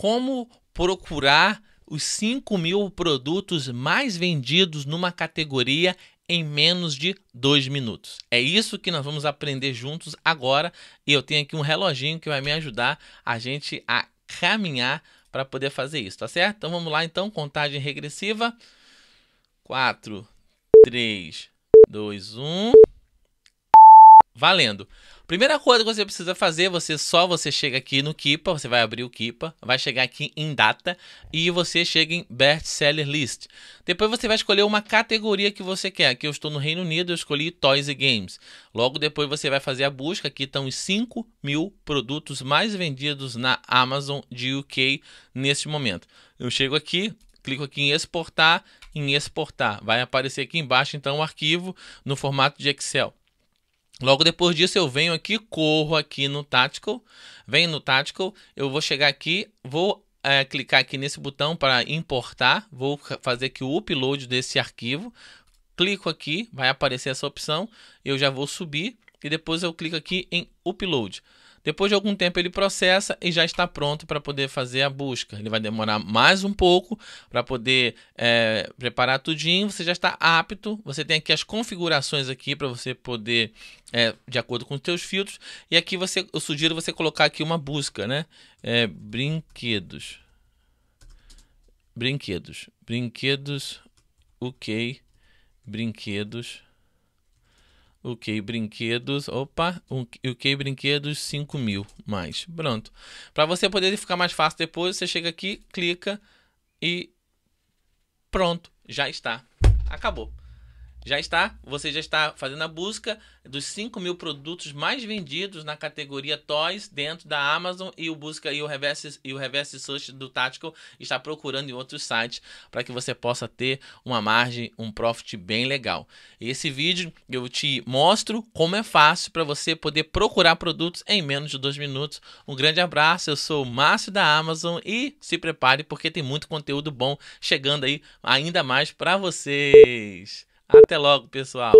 como procurar os 5 mil produtos mais vendidos numa categoria em menos de dois minutos. É isso que nós vamos aprender juntos agora. E eu tenho aqui um reloginho que vai me ajudar a gente a caminhar para poder fazer isso, tá certo? Então vamos lá então, contagem regressiva. 4, 3, 2, 1 valendo. Primeira coisa que você precisa fazer, você só você chega aqui no Kipa, você vai abrir o Kipa, vai chegar aqui em data e você chega em Best Seller List. Depois você vai escolher uma categoria que você quer. Aqui eu estou no Reino Unido, eu escolhi Toys e Games. Logo depois você vai fazer a busca. Aqui estão os 5 mil produtos mais vendidos na Amazon de UK neste momento. Eu chego aqui, clico aqui em exportar, em exportar. Vai aparecer aqui embaixo então o um arquivo no formato de Excel. Logo depois disso eu venho aqui, corro aqui no Tactical, venho no Tactical, eu vou chegar aqui, vou é, clicar aqui nesse botão para importar, vou fazer aqui o upload desse arquivo, clico aqui, vai aparecer essa opção, eu já vou subir e depois eu clico aqui em upload. Depois de algum tempo ele processa e já está pronto para poder fazer a busca. Ele vai demorar mais um pouco para poder é, preparar tudinho. Você já está apto. Você tem aqui as configurações aqui para você poder, é, de acordo com os seus filtros. E aqui você, eu sugiro você colocar aqui uma busca, né? É, brinquedos, brinquedos, brinquedos, ok, brinquedos. Ok, brinquedos. Opa, ok, brinquedos 5 mil mais. Pronto. Para você poder ficar mais fácil depois, você chega aqui, clica e pronto, já está. Acabou já está, você já está fazendo a busca dos 5 mil produtos mais vendidos na categoria Toys dentro da Amazon e o busca e o reverse e o reverse search do Tactical está procurando em outros sites para que você possa ter uma margem, um profit bem legal. Esse vídeo eu te mostro como é fácil para você poder procurar produtos em menos de dois minutos. Um grande abraço, eu sou o Márcio da Amazon e se prepare porque tem muito conteúdo bom chegando aí ainda mais para vocês. Até logo, pessoal.